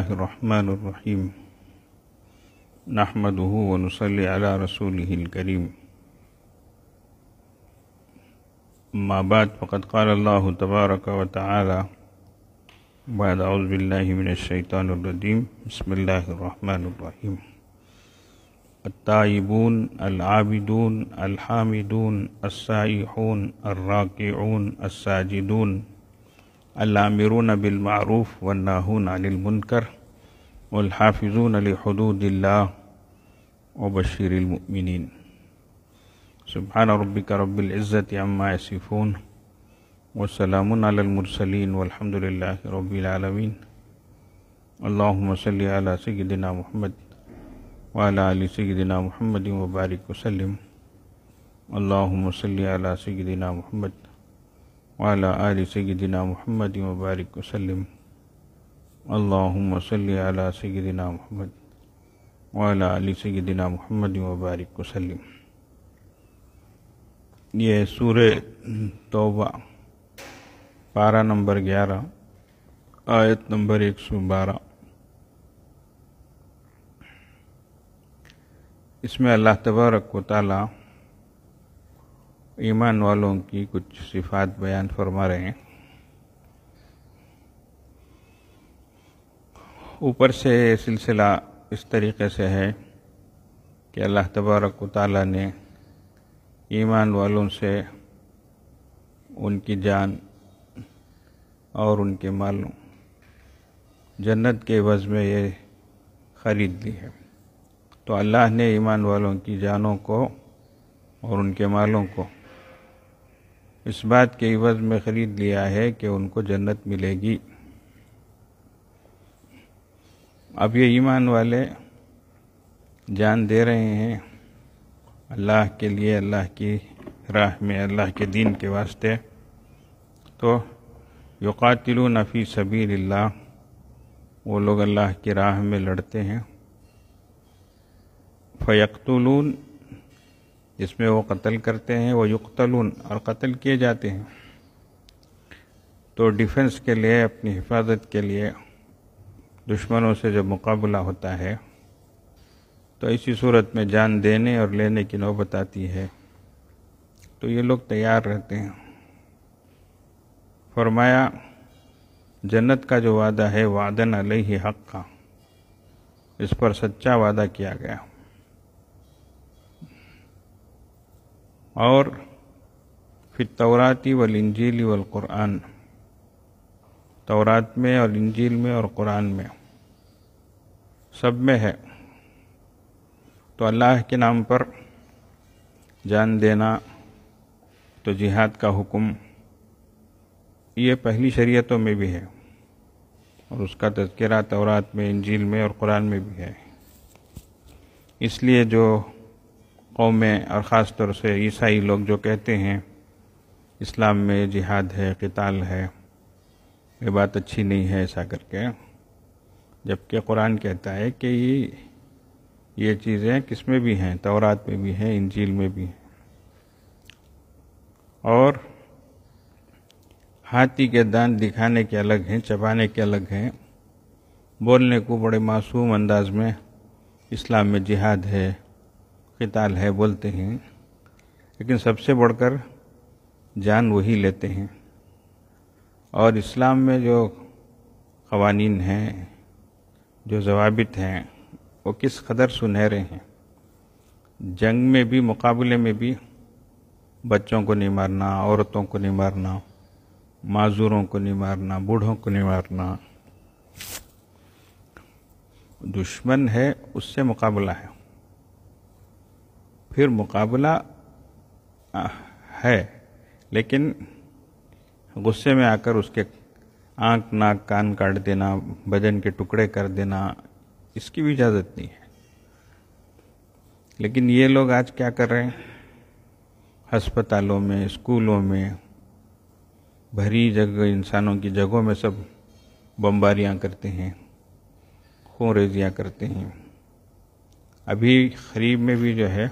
الله الرحمن الرحيم نحمده ونصلي على رسوله الكريم أما بعد فقد قال الله تبارك وتعالى بعد أعوذ بالله من الشيطان الرجيم بسم الله الرحمن الرحيم التائبون العابدون الحامدون السائحون الراكعون الساجدون الآمرون بالمعروف والناهون عن المنكر والحافظون لحدود الله وبشر المؤمنين سبحان ربك رب العزة عما يصفون وسلام على المرسلين والحمد لله رب العالمين اللهم صل على سيدنا محمد وعلى آل سيدنا محمد وبارك وسلم اللهم صل على سيدنا محمد वाला आल सैदिना महमद वबारक वसलम अल्लाम सदना महमद वाला आल सैदिना महमद वबारक वसलम ये सूर तोबा पारा नंबर ग्यारह आयत नंबर एक सौ बारह इसमें अल्लाह तबारक वाली ईमान वालों की कुछ सिफात बयान फरमा रहे हैं ऊपर से सिलसिला इस तरीके से है कि अल्लाह तबारक ताली ने ईमान वालों से उनकी जान और उनके मालों जन्नत के वज़ में ये ख़रीद ली है तो अल्लाह ने ईमान वालों की जानों को और उनके मालों को इस बात के इवज़ में ख़रीद लिया है कि उनको जन्नत मिलेगी अब ये ईमान वाले जान दे रहे हैं अल्लाह के लिए अल्लाह की राह में अल्लाह के दीन के वास्ते तो युकातिलु नफ़ी सबीर वो लोग अल्लाह की राह में लड़ते हैं फ़यकतलून जिसमें वो कत्ल करते हैं वो युक्तल और कत्ल किए जाते हैं तो डिफेंस के लिए अपनी हिफाजत के लिए दुश्मनों से जब मुकाबला होता है तो इसी सूरत में जान देने और लेने की नौबत आती है तो ये लोग तैयार रहते हैं फरमाया जन्नत का जो वादा है वादन अलह हक का इस पर सच्चा वादा किया गया और फिर तौराती वल इंजील वल क़ुरान तौरात में और इंजील में और कुरान में सब में है तो अल्लाह के नाम पर जान देना तो जिहाद का हुक्म ये पहली शरीयतों में भी है और उसका तस्करा तौरात में इंजील में और कुरान में भी है इसलिए जो कौमें और ख़ास तौर से ईसाई लोग जो कहते हैं इस्लाम में जिहाद है किताल है ये बात अच्छी नहीं है ऐसा करके जबकि कुरान कहता है कि ये ये चीज़ें किस में भी हैं तौरात में भी हैं इंजील में भी हैं और हाथी के दांत दिखाने के अलग हैं चबाने के अलग हैं बोलने को बड़े मासूम अंदाज में इस्लाम में जिहाद है किताल है बोलते हैं लेकिन सबसे बढ़कर जान वही लेते हैं और इस्लाम में जो कवानीन हैं जो जवाबित हैं वो किस कदर सुनहरे हैं जंग में भी मुकाबले में भी बच्चों को नहीं मारना औरतों को नहीं मारना माजूरों को नहीं मारना बूढ़ों को नहीं मारना दुश्मन है उससे मुकाबला है फिर मुकाबला है लेकिन गुस्से में आकर उसके आँख नाक कान काट देना बदन के टुकड़े कर देना इसकी भी इजाज़त नहीं है लेकिन ये लोग आज क्या कर रहे हैं अस्पतालों में स्कूलों में भरी जगह इंसानों की जगहों में सब बम्बारियाँ करते हैं खून रेजियाँ करते हैं अभी खरीब में भी जो है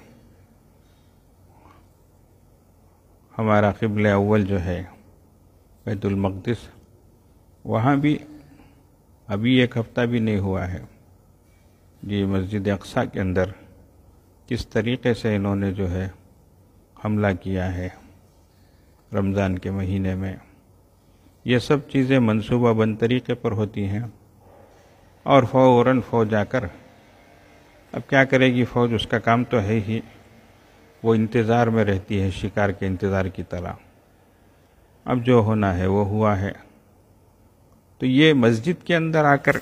हमारा कबल अव्वल जो है बैतुलमक़दस वहाँ भी अभी एक हफ़्ता भी नहीं हुआ है जी मस्जिद अक्सा के अंदर किस तरीके से इन्होंने जो है हमला किया है रमज़ान के महीने में ये सब चीज़ें मनसूबा बंद तरीके पर होती हैं और फौरन फ़ौज आकर अब क्या करेगी फ़ौज उसका काम तो है ही वो इंतज़ार में रहती है शिकार के इंतज़ार की तरह अब जो होना है वो हुआ है तो ये मस्जिद के अंदर आकर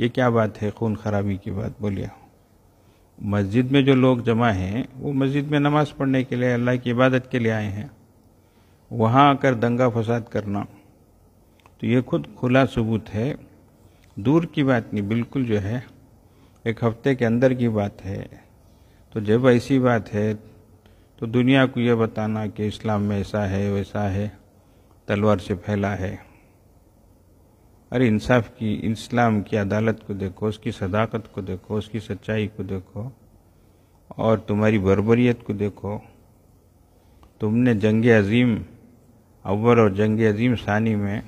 ये क्या बात है खून खराबी की बात बोलिए मस्जिद में जो लोग जमा हैं वो मस्जिद में नमाज़ पढ़ने के लिए अल्लाह की इबादत के लिए आए हैं वहाँ आकर दंगा फसाद करना तो ये खुद खुला सबूत है दूर की बात नहीं बिल्कुल जो है एक हफ्ते के अंदर की बात है तो जब ऐसी बात है तो दुनिया को यह बताना कि इस्लाम में ऐसा है वैसा है तलवार से फैला है अरे इंसाफ की इस्लाम की अदालत को देखो उसकी सदाकत को देखो उसकी सच्चाई को देखो और तुम्हारी बरबरीत को देखो तुमने जंग अजीम अव्वल और जंग अजीम सानी में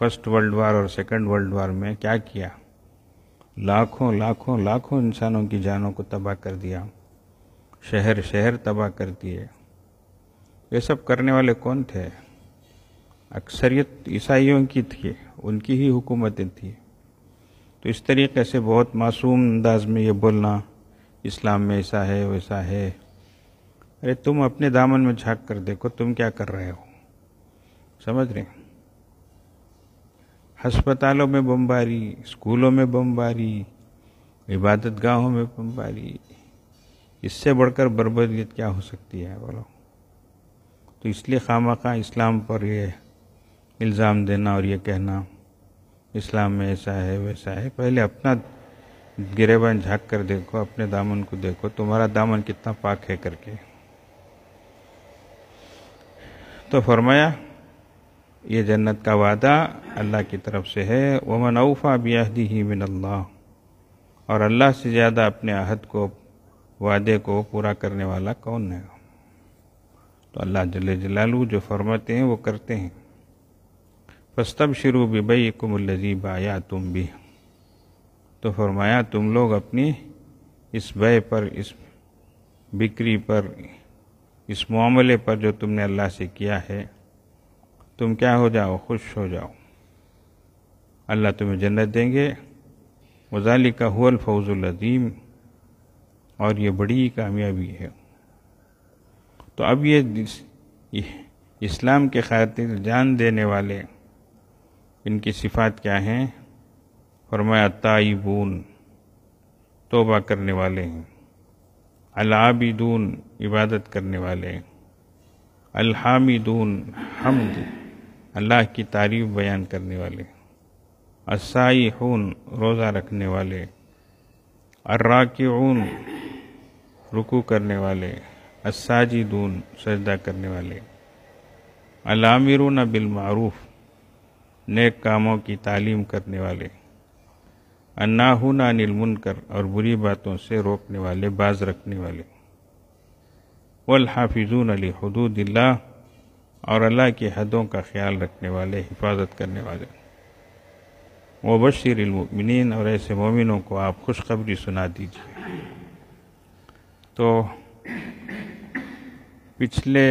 फ़र्स्ट वर्ल्ड वार और सेकंड वर्ल्ड वार में क्या किया लाखों लाखों लाखों इंसानों की जानों को तबाह कर दिया शहर शहर तबाह कर दिए ये सब करने वाले कौन थे अक्सरियत ईसाइयों की थी उनकी ही हुकूमतें थी तो इस तरीके से बहुत मासूम अंदाज में ये बोलना इस्लाम में ऐसा है वैसा है अरे तुम अपने दामन में झांक कर देखो तुम क्या कर रहे हो समझ रहे हैं अस्पतालों में बमबारी स्कूलों में बमबारी इबादत गाहों में बमबारी इससे बढ़कर बर्बरीत क्या हो सकती है बोलो तो इसलिए खामा खा इस्लाम पर ये इल्ज़ाम देना और ये कहना इस्लाम में ऐसा है वैसा है पहले अपना गिरेबान झाँक कर देखो अपने दामन को देखो तुम्हारा दामन कितना पाक है करके तो फरमाया ये जन्नत का वादा अल्लाह की तरफ से है वमन औफ़ा बियाहदी ही मिन अल्लाह और अल्लाह से ज़्यादा अपने अहद को वादे को पूरा करने वाला कौन है तो अल्लाह जल जलालू जो फरमाते हैं वो करते हैं फस्तब शुरू भी बिबई कुमल्लजी बाया तुम भी तो फरमाया तुम लोग अपनी इस बय पर इस बिक्री पर इस मामले पर जो तुमने अल्लाह से किया है तुम क्या हो जाओ खुश हो जाओ अल्लाह तुम्हें जन्नत देंगे वजाली का हुल फौज़ुलदीम और ये बड़ी कामयाबी है तो अब ये इस्लाम के खातिर जान देने वाले इनकी सिफात क्या हैं फरमाया ताइबून तोबा करने वाले हैं अलाबिदून इबादत करने वाले हैं अलहामिदून हमद अल्लाह की तारीफ बयान करने वाले असाई हून रोज़ा रखने वाले ऊन रुकू करने वाले दून सजदा करने वाले अलामिरून बिलमूफ नेक कामों की तालीम करने वाले अन्नाहून अनिलमुनकर और बुरी बातों से रोकने वाले बाज रखने वाले वल हाफिजून अली हदूदिल्ला और अल्लाह की हदों का ख्याल रखने वाले हिफाजत करने वाले वो बशीर और ऐसे मोमिनों को आप खुशखबरी सुना दीजिए तो पिछले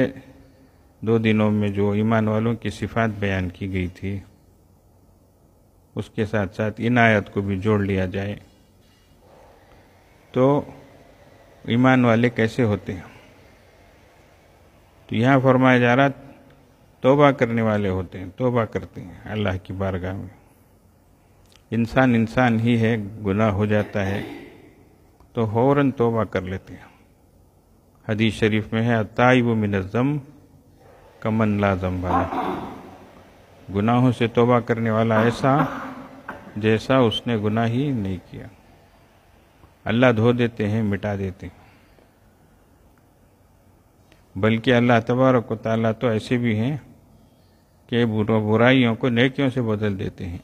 दो दिनों में जो ईमान वालों की सिफात बयान की गई थी उसके साथ साथ इन आयत को भी जोड़ लिया जाए तो ईमान वाले कैसे होते हैं तो यहाँ फरमाया जा रहा तोबा करने वाले होते हैं तोबा करते हैं अल्लाह की बारगाह में इंसान इंसान ही है गुनाह हो जाता है तो फ़ौरन तोबा कर लेते हैं हदीस शरीफ में है ताइब मिनज़म कमन लाजम वाला गुनाहों से तोबा करने वाला ऐसा जैसा उसने गुनाह ही नहीं किया अल्लाह धो देते हैं मिटा देते हैं बल्कि अल्लाह तबारक ताली तो ऐसे भी हैं के बुराइयों को नेकियों से बदल देते हैं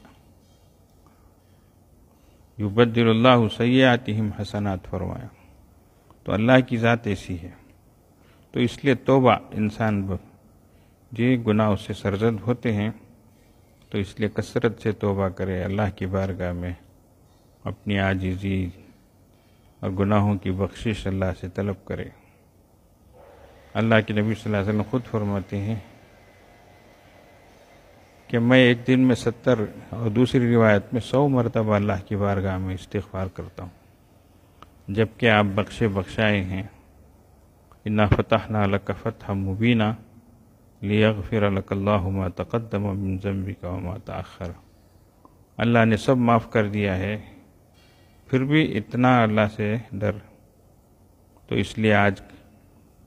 युबद्दिल्ला सयातिम हसनात फरमाया तो अल्लाह की ज़ात ऐसी है तो इसलिए तोबा इंसान जे गुनाह से सरजद होते हैं तो इसलिए कसरत से तोबा करे अल्लाह की बारगाह में अपनी आजीजी और गुनाहों की बख्शिश अल्लाह से तलब करे अल्लाह के नबी सल्लल्लाहु अलैहि वसल्लम ख़ुद फरमाते हैं कि मैं एक दिन में सत्तर और दूसरी रिवायत में सौ मरतबा अल्लाह की बारगाह में इस्तार करता हूँ जबकि आप बख्शे बख्शाए हैं इन्ना फतः नक फ़तह मुबीना लिया फिर अलकल्ला तकदम जम्बी का माता अल्लाह ने सब माफ़ कर दिया है फिर भी इतना अल्लाह से डर तो इसलिए आज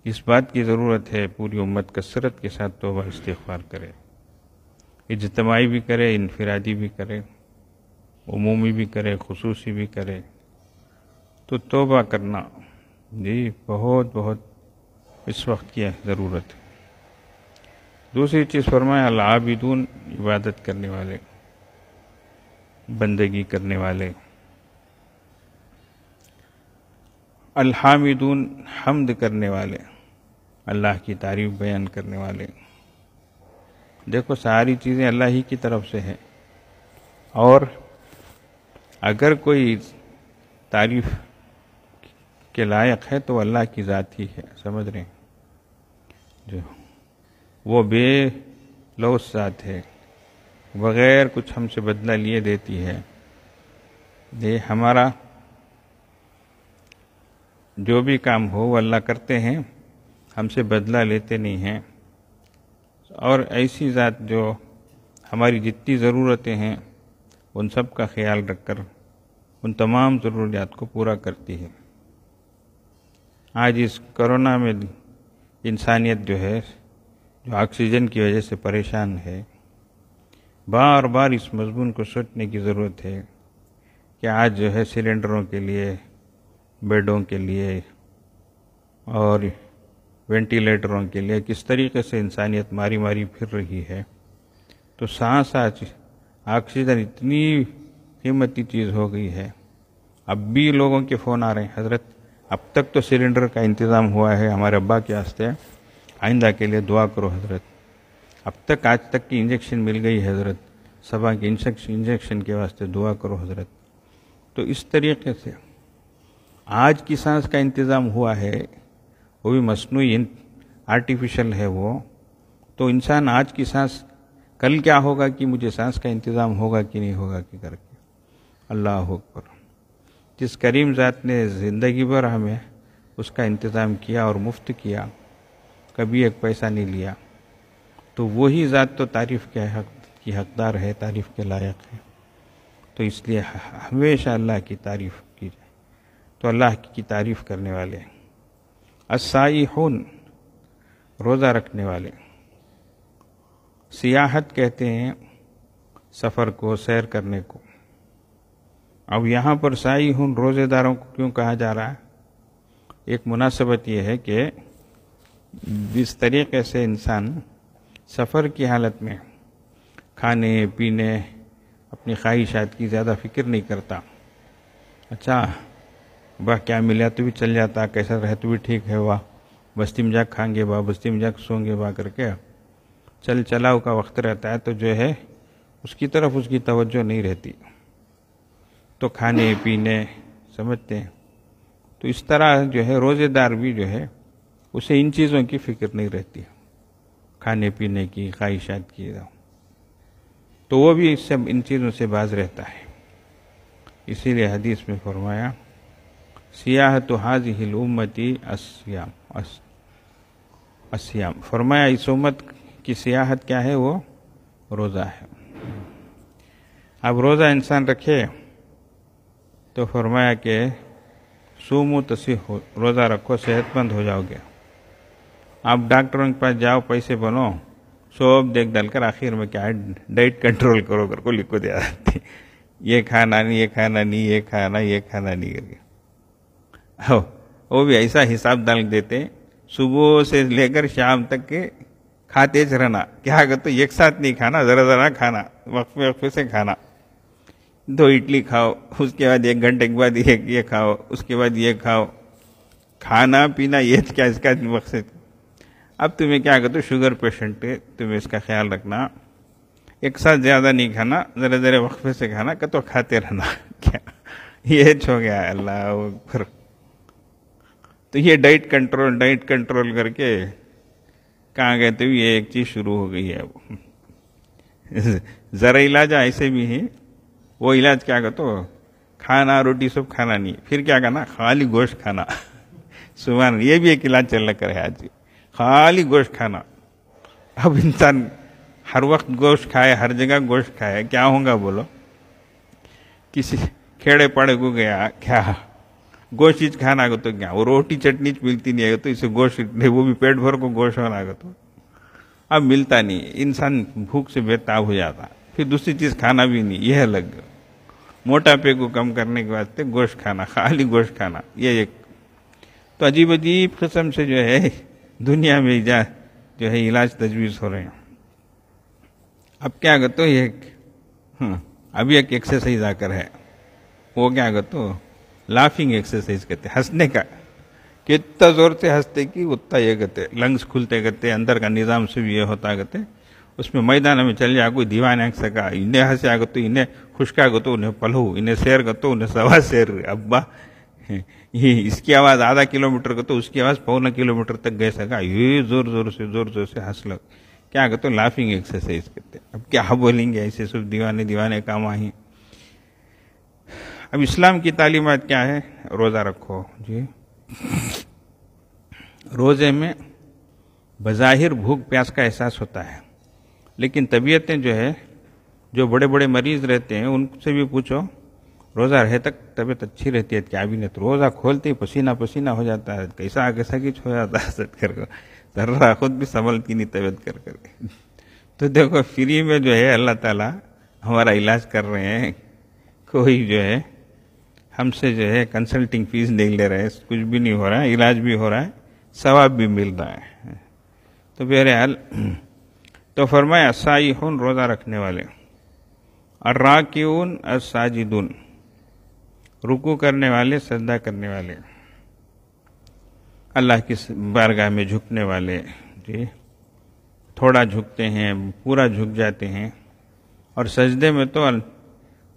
इस बात की ज़रूरत है पूरी उम्मत कसरत के साथ तोबा इस्तफार करे इजतमाही भी करे इनफरादी भी करे उमूमी भी करे खसूसी भी करे तो तोबा करना जी बहुत बहुत इस वक्त की ज़रूरत है दूसरी चीज़ फरमाए अलाबिदून इबादत करने वाले बंदगी करने वाले अलहामिदून हमद करने वाले अल्लाह की तारीफ बयान करने वाले देखो सारी चीज़ें अल्लाह ही की तरफ से है और अगर कोई तारीफ के लायक है तो अल्लाह की ज़ात ही है समझ रहे हैं जो वो बेलौस ज़ात है बग़ैर कुछ हमसे बदला लिए देती है ये हमारा जो भी काम हो वो अल्लाह करते हैं हमसे बदला लेते नहीं हैं और ऐसी ज़ात जो हमारी जितनी ज़रूरतें हैं उन सब का ख्याल रखकर उन तमाम ज़रूरियात को पूरा करती है आज इस कोरोना में इंसानियत जो है जो ऑक्सीजन की वजह से परेशान है बार बार इस मजमून को सोचने की ज़रूरत है कि आज जो है सिलेंडरों के लिए बेडों के लिए और वेंटिलेटरों के लिए किस तरीके से इंसानियत मारी मारी फिर रही है तो सांस आज ऑक्सीजन इतनी कीमती चीज़ हो गई है अब भी लोगों के फ़ोन आ रहे हैं हजरत अब तक तो सिलेंडर का इंतज़ाम हुआ है हमारे अब्बा के वास्ते आइंदा के लिए दुआ करो हजरत अब तक आज तक की इंजेक्शन मिल गई है हजरत सभा के इंजेक्शन के वास्ते दुआ करो हजरत तो इस तरीके से आज की सांस का इंतज़ाम हुआ है वो भी मसनू आर्टिफिशियल है वो तो इंसान आज की सांस कल क्या होगा कि मुझे सांस का इंतज़ाम होगा कि नहीं होगा कि करके अल्लाह अकबर जिस करीम ज़ात ने ज़िंदगी भर हमें उसका इंतज़ाम किया और मुफ्त किया कभी एक पैसा नहीं लिया तो वही ज़ात तो तारीफ़ के हक की हकदार है तारीफ़ के लायक है तो इसलिए हमेशा अल्लाह की तारीफ़ की जाए तो अल्लाह की तारीफ़ करने वाले हैं असाईहून रोज़ा रखने वाले सियाहत कहते हैं सफ़र को सैर करने को अब यहाँ पर साईहून रोज़ेदारों को क्यों कहा जा रहा है एक मुनासिबत यह है कि जिस तरीके से इंसान सफ़र की हालत में खाने पीने अपनी ख्वाहिशात की ज़्यादा फिक्र नहीं करता अच्छा वाह क्या मिला तो भी चल जाता कैसा रहे तो भी ठीक है वाह बस्ती में जा खाएंगे वाह बस्ती में जा सोएंगे वाह करके चल चलाओ का वक्त रहता है तो जो है उसकी तरफ उसकी तवज्जो नहीं रहती तो खाने पीने समझते हैं तो इस तरह जो है रोज़ेदार भी जो है उसे इन चीज़ों की फिक्र नहीं रहती खाने पीने की ख्वाहिशात की तो वो भी इससे इन चीज़ों से बाज रहता है इसीलिए हदीस में फरमाया सियाह तो हाज हिल उम्मती अस्याम अस, अस्याम फरमाया इस उम्मत की सियाहत क्या है वो रोज़ा है अब रोज़ा इंसान रखे तो फरमाया कि सोमो तसी हो रोज़ा रखो सेहतमंद हो जाओगे आप डॉक्टरों के पास जाओ पैसे बनो सब देख डाल कर आखिर में क्या है डाइट कंट्रोल करो कर को लिखो दिया जाती ये खाना नहीं ये खाना नहीं ये खाना ये खाना नहीं करके हो वो भी ऐसा हिसाब डाल देते सुबह से लेकर शाम तक के खाते ज रहना क्या करते तो एक साथ नहीं खाना ज़रा ज़रा खाना वक्त वक्फे से खाना दो इडली खाओ उसके बाद एक घंटे के बाद एक ये खाओ उसके बाद ये खाओ खाना पीना ये तो क्या इसका मकसद अब तुम्हें क्या करते तो शुगर पेशेंट है तुम्हें इसका ख्याल रखना एक साथ ज़्यादा नहीं खाना ज़रा ज़रा वक्फे से खाना कतो तो खाते रहना क्या ये हो गया अल्लाह तो ये डाइट कंट्रोल डाइट कंट्रोल करके कहाँ गए तो ये एक चीज़ शुरू हो गई है अब ज़रा इलाज ऐसे भी है वो इलाज क्या कर तो खाना रोटी सब खाना नहीं फिर क्या करना खाली गोश्त खाना सुबह ये भी एक इलाज चल रहा है आज खाली गोश्त खाना अब इंसान हर वक्त गोश्त खाए हर जगह गोश्त खाए क्या होगा बोलो किसी खेड़े पड़े को गया क्या खाना क्या वो रोटी चटनी मिलती नहीं ಮಿಲ್ತೀನಿ तो इसे गोश्त नहीं वो भी पेट भर को गोश्त होना तो अब मिलता नहीं इंसान भूख से बेताब हो जाता फिर दूसरी चीज़ खाना भी नहीं यह अलग मोटापे को कम करने के वास्ते गोश्त खाना खाली गोश्त खाना ये एक तो अजीब अजीब किस्म से जो है दुनिया में जा जो है इलाज तजवीज़ हो रहे हैं अब क्या करते एक अभी एक एक्सरसाइज आकर है वो क्या करते लाफिंग एक्सरसाइज करते हंसने का कितना जोर से हंसते कि उतना ये करते लंग्स खुलते करते अंदर का निज़ाम से भी ये होता करते उसमें मैदान में चल जाए कोई हंस सका इन्हें हंसे आगो तो इन्हें खुशका गो तो उन्हें पलहू इन्हें शेर कर तो उन्हें सवा शेर अब्बा ये इसकी आवाज़ आधा किलोमीटर का तो उसकी आवाज़ पौना किलोमीटर तक गए सका ये जोर जोर से जोर जोर से हंस लग क्या कहते तो लाफिंग एक्सरसाइज करते अब क्या बोलेंगे ऐसे सब दीवाने दीवाने काम आई अब इस्लाम की तालीमत क्या है रोज़ा रखो जी रोज़े में बज़ाहिर भूख प्यास का एहसास होता है लेकिन तबीयतें जो है जो बड़े बड़े मरीज़ रहते हैं उनसे भी पूछो रोज़ा रहे तक तबीयत अच्छी रहती है क्या भी नहीं तो रोज़ा खोलते ही पसीना पसीना हो जाता है कैसा कैसा किच हो जाता है सच कर जर्रा खुद भी संभलती नहीं तबीयत कर कर तो देखो फ्री में जो है अल्लाह ताला हमारा इलाज कर रहे हैं कोई जो है हमसे जो है कंसल्टिंग फीस नहीं ले रहे हैं कुछ भी नहीं हो रहा है इलाज भी हो रहा है सवाब भी मिल रहा है तो बहरहाल तो असाई हन रोज़ा रखने वाले अर्राकिन असाजिदुन रुकू करने वाले सजदा करने वाले अल्लाह की बारगाह में झुकने वाले जी थोड़ा झुकते हैं पूरा झुक जाते हैं और सजदे में तो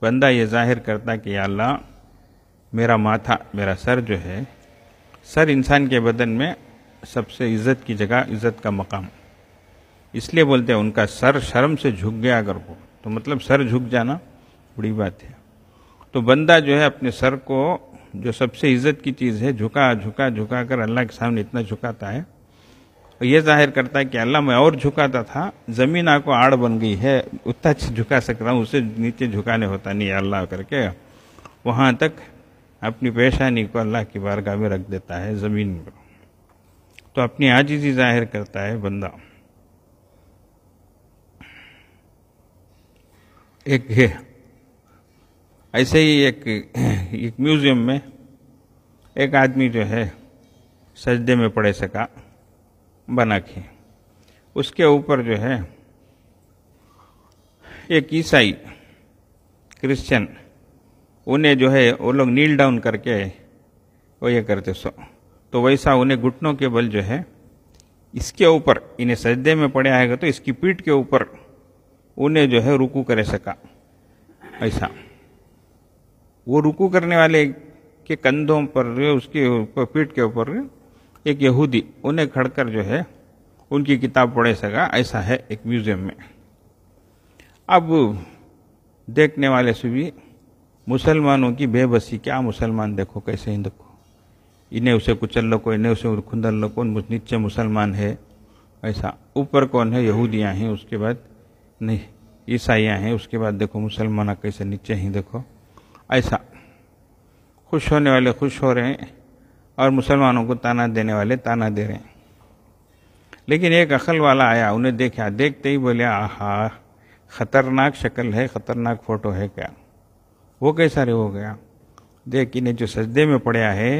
बंदा ये जाहिर करता कि अल्लाह मेरा माथा मेरा सर जो है सर इंसान के बदन में सबसे इज्जत की जगह इज्जत का मकाम इसलिए बोलते हैं उनका सर शर्म से झुक गया अगर वो तो मतलब सर झुक जाना बड़ी बात है तो बंदा जो है अपने सर को जो सबसे इज्जत की चीज़ है झुका झुका झुका कर अल्लाह के सामने इतना झुकाता है और यह जाहिर करता है कि अल्लाह मैं और झुकाता था ज़मीन आपको आड़ बन गई है उतना झुका सकता हूँ उसे नीचे झुकाने होता नहीं अल्लाह करके वहाँ तक अपनी पेशानी को अल्लाह की बारगाह में रख देता है ज़मीन में तो अपनी आजिजी जाहिर करता है बंदा एक ऐसे ही एक एक म्यूज़ियम में एक आदमी जो है सजदे में पड़े सका बना के उसके ऊपर जो है एक ईसाई क्रिश्चियन उन्हें जो है वो लोग नील डाउन करके वो ये करते सो तो वैसा उन्हें घुटनों के बल जो है इसके ऊपर इन्हें सजदे में पड़े आएगा तो इसकी पीठ के ऊपर उन्हें जो है रुकू कर सका ऐसा वो रुकू करने वाले के कंधों पर उसके ऊपर पीठ के ऊपर एक यहूदी उन्हें खड़कर जो है उनकी किताब पढ़े सका ऐसा है एक म्यूजियम में अब देखने वाले से भी मुसलमानों की बेबसी क्या मुसलमान देखो कैसे हिंदू को इन्हें उसे कुचल लो को इन्हें उसे खुंदल लो कौन नीचे मुसलमान है ऐसा ऊपर कौन है यहूदियाँ हैं उसके बाद नहीं ईसाइयाँ हैं उसके बाद देखो मुसलमान कैसे नीचे ही देखो ऐसा खुश होने वाले खुश हो रहे हैं और मुसलमानों को ताना देने वाले ताना दे रहे हैं लेकिन एक अकल वाला आया उन्हें देखा देखते ही बोले आहा खतरनाक शक्ल है खतरनाक फोटो है क्या वो कैसा रे हो गया देख इन्हें जो सजदे में पड़ा है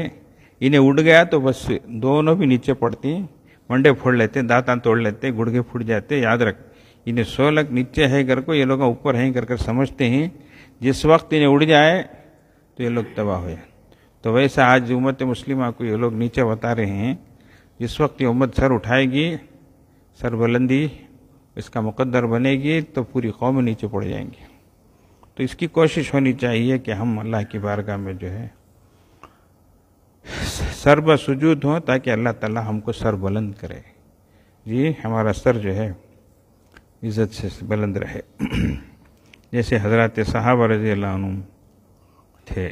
इन्हें उड़ गया तो बस दोनों भी नीचे पड़ती मंडे फोड़ लेते दांता तोड़ लेते गुड़गे फूट जाते याद रख इन्हें सोलग नीचे है घर को ये लोग ऊपर हैं कर कर समझते हैं जिस वक्त इन्हें उड़ जाए तो ये लोग तबाह हो जाए तो वैसा आज उम्मत मुस्लिमा को ये लोग नीचे बता रहे हैं जिस वक्त ये उम्मत सर उठाएगी सर बुलंदी इसका मुकद्दर बनेगी तो पूरी कौम नीचे पड़ जाएंगी तो इसकी कोशिश होनी चाहिए कि हम अल्लाह की बारगाह में जो है सर्व सुजूद हों ताकि अल्लाह ताला हमको सर बुलंद करे जी हमारा सर जो है इज़्ज़त से बुलंद रहे जैसे हजरत साहब रजी थे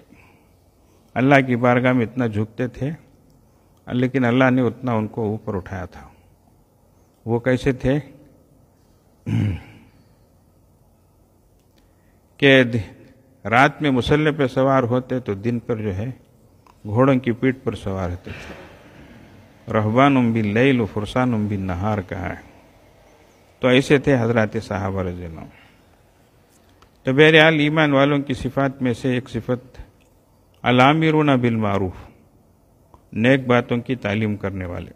अल्लाह की बारगाह में इतना झुकते थे लेकिन अल्लाह ने उतना उनको ऊपर उठाया था वो कैसे थे कि रात में मुसल्ले पर सवार होते तो दिन पर जो है घोड़ों की पीठ पर सवार होते थे रहबान उम्बी लईल फुरसान उम्बी नहार कहा है तो ऐसे थे हजरत साहब रजील तो बहरहाल ईमान वालों की सिफात में से एक सिफत अलामिरुना बिलमारूफ नेक बातों की तालीम करने वाले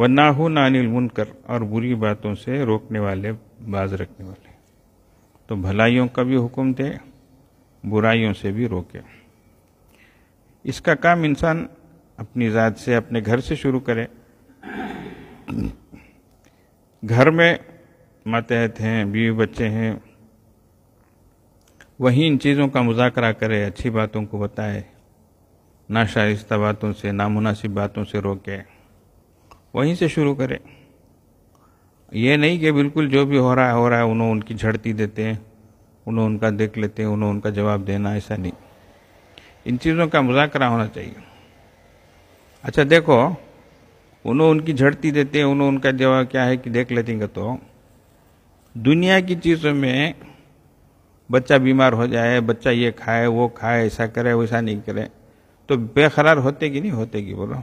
वन्नाहू नानिल मुनकर और बुरी बातों से रोकने वाले बाज रखने वाले तो भलाइयों का भी हुक्म दे बुराइयों से भी रोके इसका काम इंसान अपनी ज़ात से अपने घर से शुरू करे घर में मातहत हैं बीवी बच्चे हैं वहीं इन चीज़ों का मुजाकरा करे अच्छी बातों को बताए ना शाइस्ता बातों से नामुनासिब बातों से रोके वहीं से शुरू करें ये नहीं कि बिल्कुल जो भी हो रहा है हो रहा है उन्होंने उनकी झड़ती देते हैं उन्होंने उनका देख लेते हैं उन्होंने उनका जवाब देना ऐसा नहीं इन चीज़ों का मुजाकरा होना चाहिए अच्छा देखो उन्होंने उनकी झड़ती देते हैं उन्होंने उनका जवाब क्या है कि देख लेते तो दुनिया की चीज़ों में बच्चा बीमार हो जाए बच्चा ये खाए वो खाए ऐसा करे वैसा नहीं करे तो बेकरार होते कि नहीं होते कि बोलो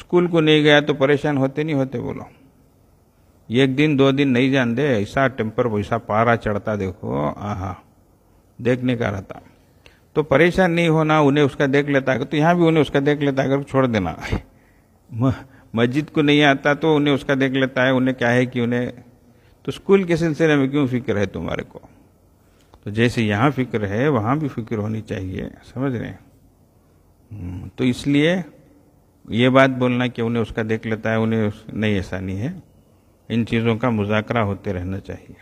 स्कूल को नहीं गया तो परेशान होते नहीं होते बोलो एक दिन दो दिन नहीं जान दे ऐसा टेम्पर वैसा पारा चढ़ता देखो आहा देखने का रहता तो परेशान नहीं होना उन्हें उसका देख लेता तो यहाँ भी उन्हें उसका देख लेता अगर छोड़ देना मस्जिद को नहीं आता तो उन्हें उसका देख लेता है उन्हें क्या है कि उन्हें तो स्कूल के सिलसिले में क्यों फिक्र है तुम्हारे को तो जैसे यहाँ फिक्र है वहाँ भी फिक्र होनी चाहिए समझ रहे हम्म, तो इसलिए ये बात बोलना कि उन्हें उसका देख लेता है उन्हें नहीं ऐसा नहीं है इन चीज़ों का मुजाकर होते रहना चाहिए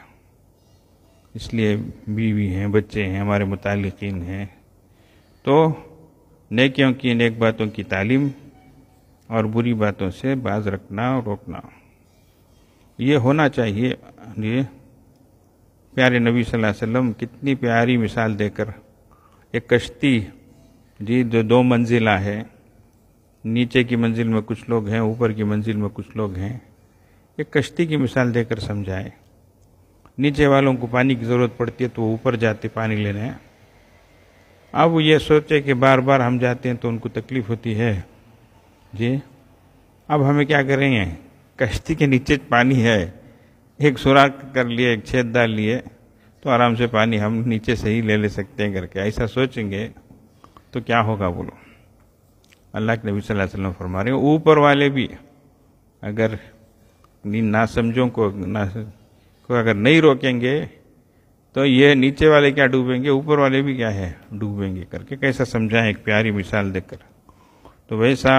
इसलिए बीवी हैं बच्चे हैं हमारे मुतालिकीन हैं तो नेकियों की नेक बातों की तालीम और बुरी बातों से बाज रखना और रोकना ये होना चाहिए ये प्यारे नबी सल्लल्लाहु अलैहि वसल्लम कितनी प्यारी मिसाल देकर एक कश्ती जी जो दो मंजिला है नीचे की मंजिल में कुछ लोग हैं ऊपर की मंजिल में कुछ लोग हैं एक कश्ती की मिसाल देकर समझाएं नीचे वालों को पानी की ज़रूरत पड़ती है तो वो ऊपर जाते पानी लेने अब वो ये सोचे कि बार बार हम जाते हैं तो उनको तकलीफ़ होती है जी अब हमें क्या करेंगे कश्ती के नीचे पानी है एक सुराख कर लिए एक छेद डाल लिए तो आराम से पानी हम नीचे से ही ले ले सकते हैं करके ऐसा सोचेंगे तो क्या होगा बोलो अल्लाह के नबी सल्लल्लाहु अलैहि वसल्लम फरमा रहे ऊपर वाले भी अगर ना समझों को ना को अगर नहीं रोकेंगे तो ये नीचे वाले क्या डूबेंगे ऊपर वाले भी क्या है डूबेंगे करके कैसा समझाएं एक प्यारी मिसाल देकर तो वैसा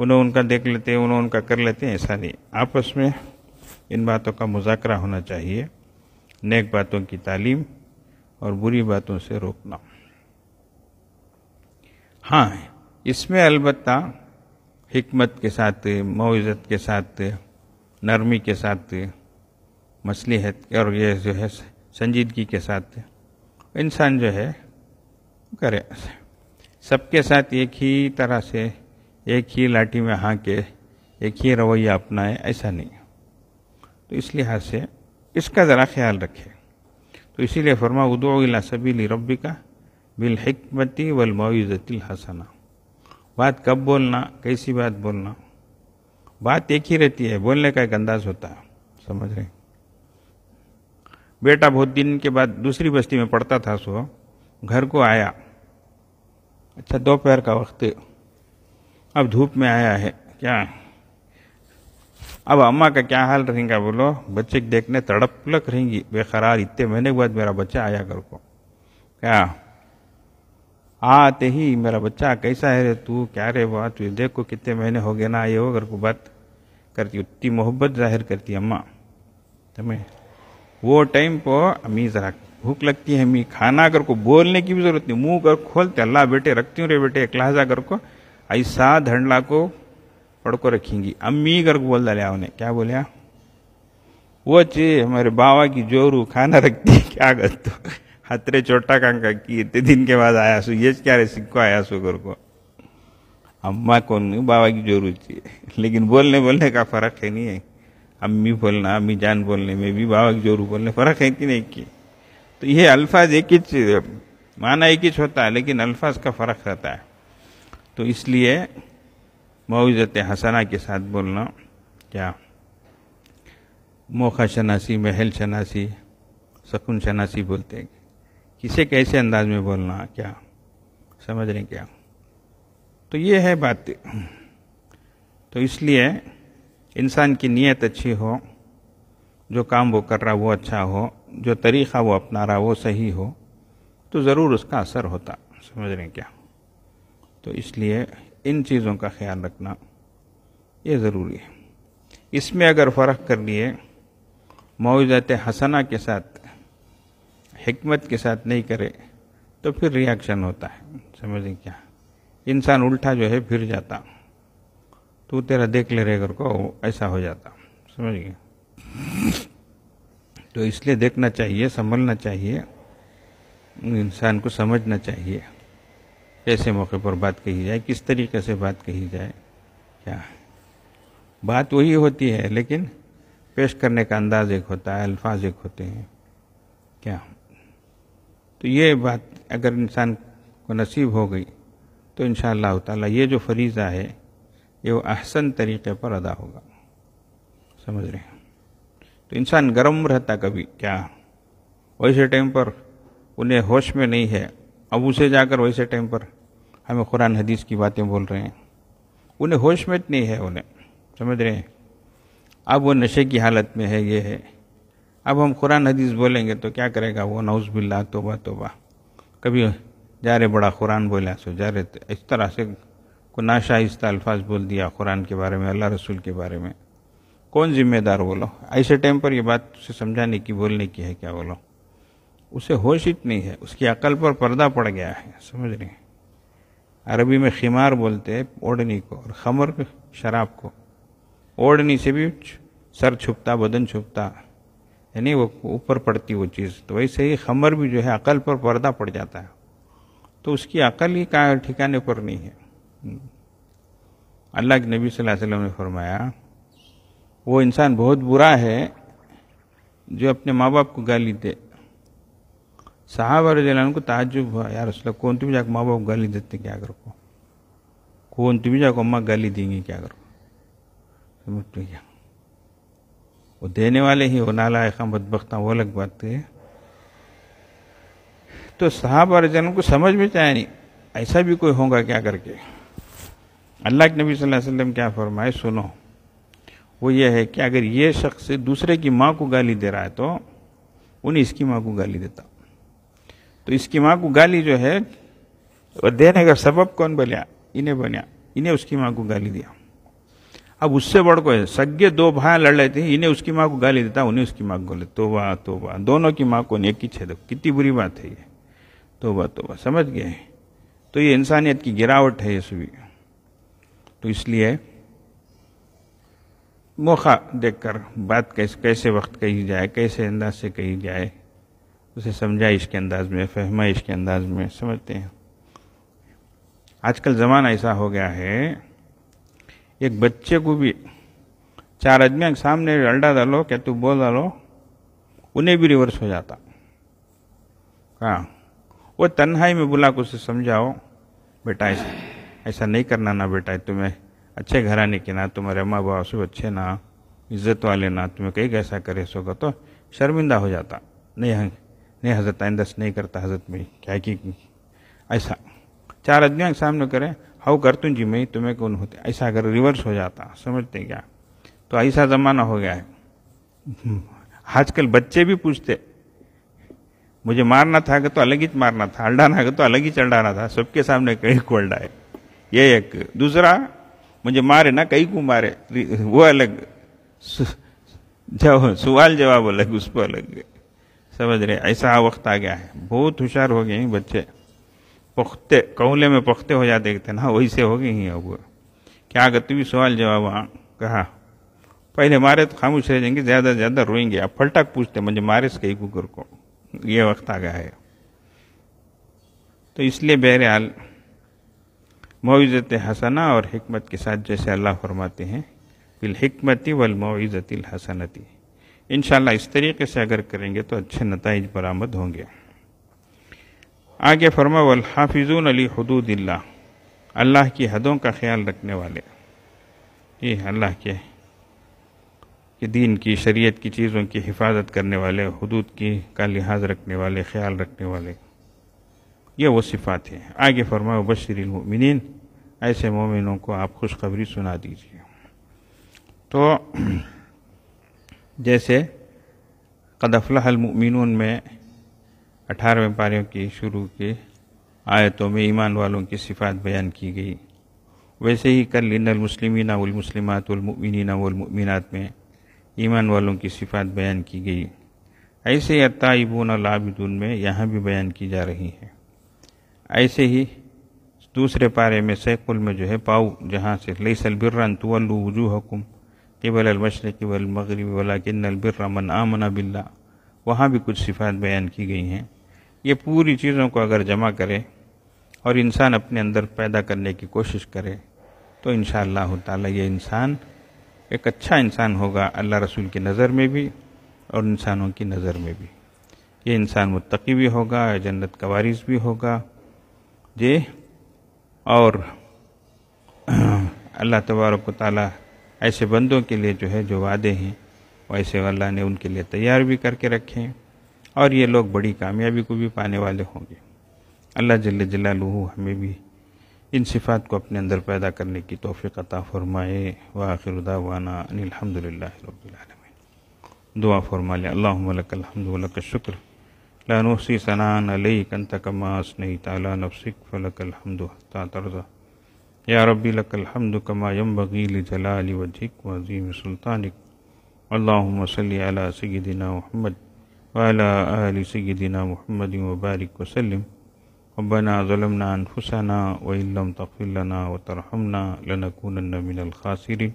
उन्हें उनका देख लेते हैं उन्हें उनका कर लेते हैं ऐसा नहीं आपस में इन बातों का मुजाकरा होना चाहिए नेक बातों की तालीम और बुरी बातों से रोकना हाँ इसमें अलबत्ता हमत के साथ मोज़त के साथ नरमी के साथ मछली है और ये जो है संजीदगी के साथ इंसान जो है करे सबके साथ एक ही तरह से एक ही लाठी में हाँ के एक ही रवैया अपनाए ऐसा नहीं तो इस लिहाज से इसका ज़रा ख्याल रखे तो इसीलिए फरमा उदोला सबीली रबी का बिलहमती वलमोज़तिल हसना बात कब बोलना कैसी बात बोलना बात एक ही रहती है बोलने का एक अंदाज होता है समझ रहे बेटा बहुत दिन के बाद दूसरी बस्ती में पढ़ता था सो घर को आया अच्छा दोपहर का वक्त अब धूप में आया है क्या अब अम्मा का क्या हाल रहेगा बोलो बच्चे देखने तड़प लग रहेंगी बेकरार इतने महीने के बाद मेरा बच्चा आया घर को क्या आते ही मेरा बच्चा कैसा है रे तू क्या रे वाह तू देखो कितने महीने हो गए ना ये हो घर को बात करती उतनी मोहब्बत जाहिर करती अम्मा तो वो टाइम पर अम्मी ज़रा भूख लगती है अम्मी खाना अगर को बोलने की भी ज़रूरत नहीं मुंह कर खोलते अल्लाह बेटे रखती हूँ रे बेटे लहजा कर को ऐसा धंडला को पड़ को रखेंगी अम्मी कर को बोल डाले उन्हें क्या बोलिया वो चे हमारे बाबा की जोरू खाना रखती है क्या कर तू हतरे चोटा कांका की इतने दिन के बाद आया सो ये क्या रे सिक्को आया सो घर को अम्मा कौन बाबा की जरूरत थी लेकिन बोलने बोलने का फर्क है नहीं है अम्मी बोलना अम्मी जान बोलने में भी बाबा की जरूर बोलने फर्क है कि नहीं कि तो ये अल्फाज एक ही चीज माना एक ही होता है लेकिन अल्फाज का फर्क रहता है तो इसलिए मोजत हसना के साथ बोलना क्या मोखा शनासी महल शनासी शकुन शनासी बोलते हैं किसे कैसे अंदाज में बोलना क्या समझ रहे क्या तो ये है बात तो इसलिए इंसान की नीयत अच्छी हो जो काम वो कर रहा वो अच्छा हो जो तरीक़ा वो अपना रहा वो सही हो तो ज़रूर उसका असर होता समझ रहे क्या तो इसलिए इन चीज़ों का ख्याल रखना ये ज़रूरी है इसमें अगर फ़र्क कर लिए मौजात हसना के साथ हमत के साथ नहीं करे तो फिर रिएक्शन होता है समझे क्या इंसान उल्टा जो है फिर जाता तू तेरा देख ले रहे घर को ऐसा हो जाता समझ गया तो इसलिए देखना चाहिए संभलना चाहिए इंसान को समझना चाहिए कैसे मौके पर बात कही जाए किस तरीके से बात कही जाए क्या बात वही होती है लेकिन पेश करने का अंदाज एक होता है अल्फाज एक होते हैं क्या तो ये बात अगर इंसान को नसीब हो गई तो इन ताला ये जो फरीज़ा है ये वो अहसन तरीक़े पर अदा होगा समझ रहे हैं तो इंसान गर्म रहता कभी क्या वैसे टाइम पर उन्हें होश में नहीं है अब उसे जाकर वैसे टाइम पर हमें कुरान हदीस की बातें बोल रहे हैं उन्हें होश में नहीं है उन्हें समझ रहे हैं अब वो नशे की हालत में है ये है अब हम कुरान हदीस बोलेंगे तो क्या करेगा वो नौज बिल्ला तोबा तोबा कभी जा रहे बड़ा कुरान बोला सो जा रहे तो इस तरह से को नाशाइस्ता अल्फाज बोल दिया कुरान के बारे में अल्लाह रसूल के बारे में कौन जिम्मेदार बोलो ऐसे टाइम पर यह बात उसे समझाने की बोलने की है क्या बोलो उसे होश इत नहीं है उसकी अकल पर पर्दा पड़ गया है समझ रहे हैं अरबी में खिमार बोलते हैं ओढ़नी को और खमर शराब को ओढ़नी से भी सर छुपता बदन छुपता यानी वो ऊपर पड़ती वो चीज़ तो वैसे ही खमर भी जो है अकल पर पर्दा पड़ जाता है तो उसकी अकल ही का ठिकाने पर नहीं है हम्म। अल्लाह के नबी सल्लल्लाहु अलैहि वसल्लम ने फरमाया वो इंसान बहुत बुरा है जो अपने माँ बाप को गाली दे साहब जलान को ताजुब हुआ यार उसका कौन तुम्हें जाकर माँ बाप गाली देते क्या अगर को कौन तुम्हें जाकर अम्मा गाली देंगे क्या अगर समझ तो क्या वो देने वाले ही हो नाला खां बदबख्ता वो अलग बात है तो साहब और जन को समझ में चाहे तो नहीं ऐसा भी कोई होगा क्या करके अल्लाह के नबी सल्लल्लाहु अलैहि वसल्लम क्या फरमाए सुनो वो ये है कि अगर ये शख्स दूसरे की माँ को गाली दे रहा है तो उन्हें इसकी माँ को गाली देता तो इसकी माँ को गाली जो है वह देने का सबब कौन बलिया इन्हें बनिया इन्हें उसकी माँ को गाली दिया अब उससे बड़ को है सगे दो भाई लड़ लेते हैं इन्हें उसकी माँ को गाली देता उन्हें उसकी माँ को गाली तो वाह दोनों की माँ को नेक ही छेद कितनी बुरी बात है ये तोबा तोबा समझ गए तो ये इंसानियत की गिरावट है ये सभी तो इसलिए मौका देखकर बात कैसे कैसे वक्त कही जाए कैसे अंदाज से कही जाए उसे समझाइश के अंदाज में फहमाइश के अंदाज में समझते हैं आजकल ज़माना ऐसा हो गया है एक बच्चे को भी चार आदमियों के सामने अल्डा डालो क्या तू बोल डालो उन्हें भी रिवर्स हो जाता हाँ वो तन्हाई में बुला उसे समझाओ बेटा ऐसा ऐसा नहीं करना ना बेटा तुम्हें अच्छे घराने के ना तुम्हारे अम्मा बाबा सब अच्छे ना इज्जत वाले ना तुम्हें कहीं कैसा करे सोगा तो शर्मिंदा हो जाता नहीं हाँ, नहीं हजरत आइंदस नहीं करता हजरत में क्या कि ऐसा चार आदमियों के सामने करें कर करतुं जी में तुम्हें कौन होते ऐसा अगर रिवर्स हो जाता समझते क्या तो ऐसा ज़माना हो गया है आजकल बच्चे भी पूछते मुझे मारना था अगर तो अलग ही मारना था अल्डाना है तो अलग ही चढ़ाना था सबके सामने कहीं को अल्डाए ये एक दूसरा मुझे मारे ना कहीं को मारे वो अलग जब सवाल जवाब अलग उसको अलग समझ रहे ऐसा वक्त आ गया है बहुत होशियार हो गए हैं बच्चे पुख्ते कौले में पुख्ते हो जा देखते ना हाँ, वही से हो गए ही अब क्या गति भी सवाल जवाब हाँ, कहा पहले मारे तो खामोश रह जाएंगे ज़्यादा से ज़्यादा रोएंगे अब फलटक पूछते मुझे मारे से कई कुकर को ये वक्त आ गया है तो इसलिए बहरहाल मोज़त हसना और हमत के साथ जैसे अल्लाह फरमाते हैं बिलहमती वलमोज़तिल हसनती इन इस तरीके से अगर करेंगे तो अच्छे नतज बरामद होंगे आगे फरमा वल हाफिजून अली हदूदिल्ला अल्लाह की हदों का ख्याल रखने वाले ये अल्लाह के कि दीन की शरीयत की चीज़ों की हिफाजत करने वाले हदूद की का लिहाज रखने वाले ख्याल रखने वाले ये वो सिफ़ात हैं आगे फरमाओ बशरमिन ऐसे मोमिनों को आप खुशखबरी सुना दीजिए तो जैसे कदफलामिन में अठारह व्यापारियों की शुरू के आयतों में ईमान वालों की सिफात बयान की गई वैसे ही कल इनल मुस्लिमीन में ईमान वालों की सिफात बयान की गई ऐसे अताइबून और में यहाँ भी बयान की जा रही है ऐसे ही दूसरे पारे में सैकुल में जो है पाऊ जहाँ से लई सलबिर्रन तुअल्लू वजू हकुम केवल अलमशरक़ वलमगरब वलाकिन अलबिर्रमन आमना बिल्ला वहाँ भी कुछ सिफात बयान की गई हैं ये पूरी चीज़ों को अगर जमा करे और इंसान अपने अंदर पैदा करने की कोशिश करे तो इन ताला ये इंसान एक अच्छा इंसान होगा अल्लाह रसूल की नज़र में भी और इंसानों की नज़र में भी ये इंसान मुतकी भी होगा जन्नत का वारिस भी होगा जे और अल्लाह तबारक ताली ऐसे बंदों के लिए जो है जो वादे हैं वैसे अल्लाह ने उनके लिए तैयार भी करके रखे हैं और ये लोग बड़ी कामयाबी को भी पाने वाले होंगे अल्लाह जल जला हमें भी इन सिफात को अपने अंदर पैदा करने की तोफ़ी अता फ़रमाए व वाना अनिलहमदिल्ला दुआ फरमा लें अल्लाहमद शुक्र लानूसी सनान अलकन तकमास नहीं ताला नफसिक फ़लकलहमद तर्जा या रबी लकलहमद कमा यम बगील अली वजिक वजीम सुल्तानिक अल्लाम सल सैदिना महमद وعلى آل سيدنا محمد وبارك وسلم ربنا ظلمنا أنفسنا وإن لم تغفر لنا وترحمنا لنكونن من الخاسرين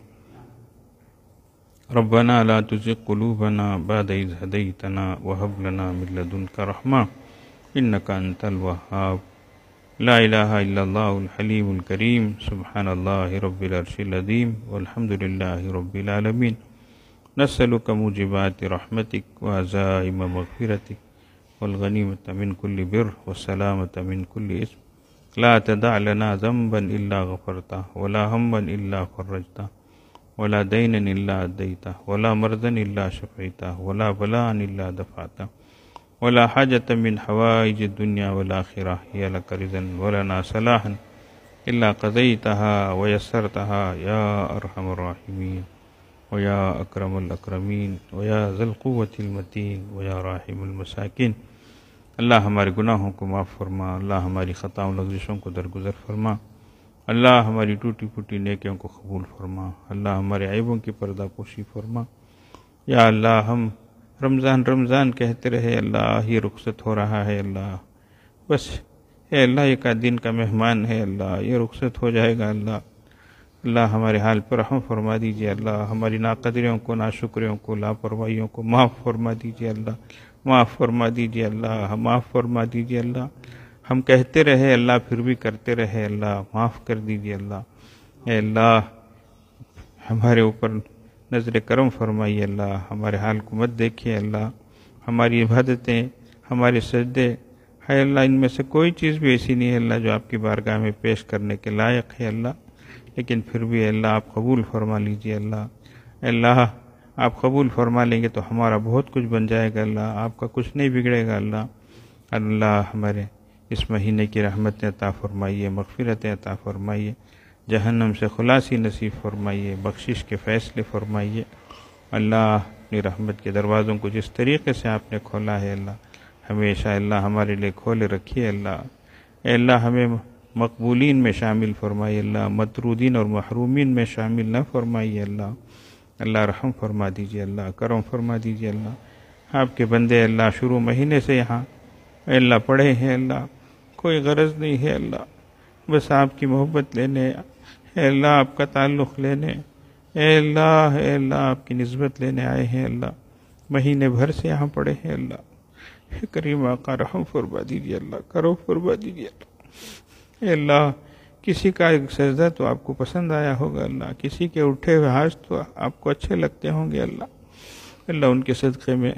ربنا لا تزغ قلوبنا بعد إذ هديتنا وهب لنا من لدنك رحمة إنك أنت الوهاب لا إله إلا الله الحليم الكريم سبحان الله رب العرش العظيم والحمد لله رب العالمين نسألك موجبات رحمتك وعزائم مغفرتك والغنيمة من كل بر والسلامة من كل إثم لا تدع لنا ذنبا إلا غفرته ولا هما إلا فرجته ولا دينا إلا أديته ولا مرضا إلا شفيته ولا بلاء إلا دفعته ولا حاجة من حوائج الدنيا والآخرة هي لك رضا ولنا صلاحا إلا قضيتها ويسرتها يا أرحم الراحمين वया अक्रमक्रमीन वया ज़लक़वतमतिन वया राहिमसाकिन अल्लाह हमारे गुनाहों को माफ़ फरमा अल्लाह हमारी ख़ताओं लग्जिशों को दरगुजर फरमा अल्लाह हमारी टूटी फूटी नेकियों को कबूल फरमा अल्लाह हमारे ऐबों की पर्दापोशी फरमा या अल्लाह हम रमज़ान रमज़ान कहते रहे अल्लाह ही रुखसत हो रहा है अल्लाह बस है अल्लाह ये का दिन का मेहमान है अल्लाह ये रुखसत हो जाएगा अल्लाह अल्लाह हमारे हाल पर रहम फरमा दीजिए अल्लाह हमारी नाकदरियों को नाशुक्रियों को लापरवाहियों को माफ़ फरमा दीजिए अल्लाह माफ़ फरमा दीजिए अल्लाह माफ़ फरमा दीजिए अल्लाह हम कहते रहे अल्लाह फिर भी करते रहे अल्लाह माफ़ कर दीजिए अल्लाह अल्लाह हमारे ऊपर नज़र करम फरमाइए अल्लाह हमारे हाल को मत देखिए अल्लाह हमारी इबादतें हमारे सजदे है अल्लाह इनमें से कोई चीज़ भी ऐसी नहीं है अल्लाह जो आपकी बारगाह में पेश करने के लायक है अल्लाह लेकिन फिर भी अल्लाह आप कबूल फरमा लीजिए अल्लाह अल्लाह आप कबूल फरमा लेंगे तो हमारा बहुत कुछ बन जाएगा अल्लाह आपका कुछ नहीं बिगड़ेगा अल्लाह अल्लाह हमारे इस महीने की रहमत अता फरमाइए मगफ़रत अता फरमाइए जहन्नम से खुलासी नसीब फरमाइए बख्शिश के फ़ैसले फरमाइए अल्लाह अपनी रहमत के दरवाज़ों को जिस तरीके से आपने खोला है अल्लाह हमेशा अल्लाह हमारे लिए खोले रखिए अल्लाह अल्लाह हमें मकबूलिन में शामिल फरमाई अल्लाह मतरूदीन और महरूमिन में शामिल न फरमाइए अल्लाह अल्लाह रहम फरमा दीजिए अल्लाह करम फरमा दीजिए अल्लाह आपके बंदे अल्लाह शुरू महीने से यहाँ अल्लाह पढ़े हैं अल्लाह कोई गरज नहीं है अल्लाह बस आपकी मोहब्बत लेने अल्लाह आपका ताल्लुक़ लेने अल्लाह अल्लाह आपकी नस्बत लेने आए हैं अल्लाह महीने भर से यहाँ पढ़े हैं अल्लाह करीमा का रहम फरमा दीजिए अल्लाह करो फरमा दीजिए अल्लाह अल्लाह किसी का एक सजदा तो आपको पसंद आया होगा अल्लाह किसी के उठे हुए हाज तो आपको अच्छे लगते होंगे अल्लाह अल्लाह उनके सदक़े में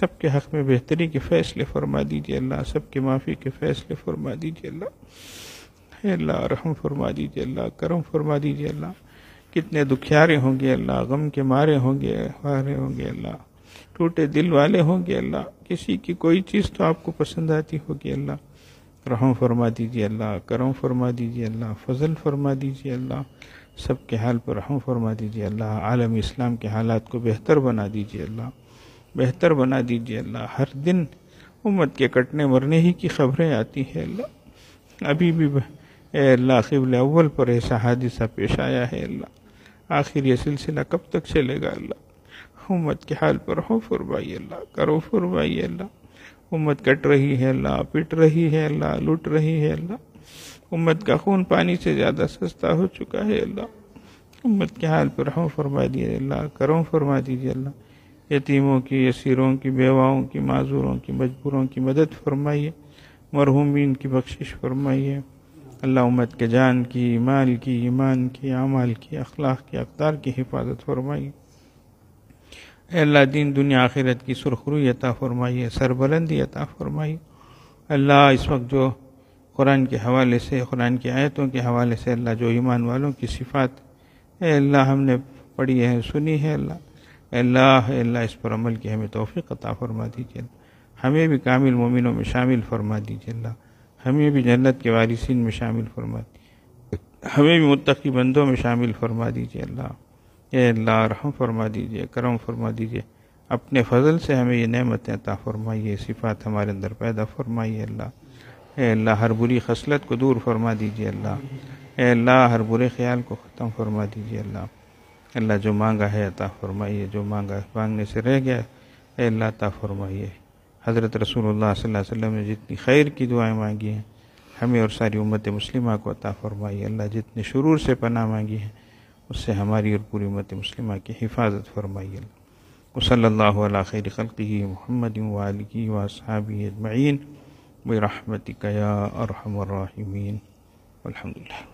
सब के हक़ में बेहतरी के फ़ैसले फरमा दीजिए अल्लाह सब माफ़ी के फ़ैसले फरमा दीजिए अल्लाह अल्लाह रहम फरमा दीजिए अल्लाह करम फरमा दीजिए अल्लाह कितने दुखियारे होंगे अल्लाह गम के मारे होंगे हारे होंगे अल्लाह टूटे दिल वाले होंगे अल्लाह किसी की कोई चीज़ तो आपको पसंद आती होगी अल्लाह रहम फरमा दीजिए अल्लाह करम फरमा दीजिए अल्लाह फजल फरमा दीजिए अल्लाह सब के हाल पर रहम फरमा दीजिए अल्लाह आलम इस्लाम के हालात को बेहतर बना दीजिए अल्लाह बेहतर बना दीजिए अल्लाह हर दिन उम्मत के कटने मरने ही की खबरें आती है अल्लाह अभी भी अल्लाह कबल अव्वल पर ऐसा हादिसा पेश आया है अल्लाह आखिर ये सिलसिला कब तक चलेगा अल्लाह उम्मत के हाल पर हो फरमाइए अल्लाह करो फरमाइए अल्लाह उम्मत कट रही है अल्लाह पिट रही है अल्लाह लुट रही है अल्लाह उम्मत का खून पानी से ज़्यादा सस्ता हो चुका है अल्लाह उम्मत के हाल पर हम फरमा दिए अल्लाह करो फरमा दीजिए अल्लाह यतीमों की यसीरों की बेवाओं की माजूरों की मजबूरों की मदद फरमाइए मरहूमिन की बख्शिश फरमाइए अल्लाह उम्मत के जान की माल की ईमान की अमाल की अखलाक की अकदार की हिफाजत फरमाइए अल्लाह दीन दुनिया आखिरत की सुरखरू अता फरमाइए सरबलंदी अता फरमाइए अल्लाह इस वक्त जो कुरान के हवाले से कुरान की आयतों के हवाले से अल्लाह जो ईमान वालों की सिफ़ात अल्लाह हमने पढ़ी है सुनी है अल्लाह अल्लाह अल्लाह इस पर अमल की हमें तोफ़ी अता फरमा दीजिए हमें भी कामिल मोमिनों में शामिल फरमा दीजिए अल्लाह हमें भी जन्नत के वारिसन में शामिल फरमा हमें भी मुतकी बंदों में शामिल फरमा दीजिए अल्लाह ये अल्लाह रहम फरमा दीजिए करम फरमा दीजिए अपने फजल से हमें ये नमतें अता फरमाइए सिफात हमारे अंदर पैदा फरमाइए अल्लाह अल्लाह हर बुरी खसलत को दूर फरमा दीजिए अल्लाह अल्लाह हर बुरे ख्याल को ख़त्म फरमा दीजिए अल्लाह अल्लाह जो मांगा है अता फरमाइए जो मांगा मांगने से रह गया है अल्लाह अता फरमाइए हज़रत रसूलुल्लाह सल्लल्लाहु अलैहि वसल्लम ने जितनी खैर की दुआएं मांगी हैं हमें और सारी उम्मत मुस्लिमा को अता फरमाइए अल्लाह जितने शुरू से पनाह मांगी हैं उससे हमारी और पूरी उम्मत मुस्लिम की हिफाजत फरमाइए वसल्ला खैर खल्की महमद वाली वसाबी अजमैन बरहमतिकया अरहमरमिन अलहमदिल्ला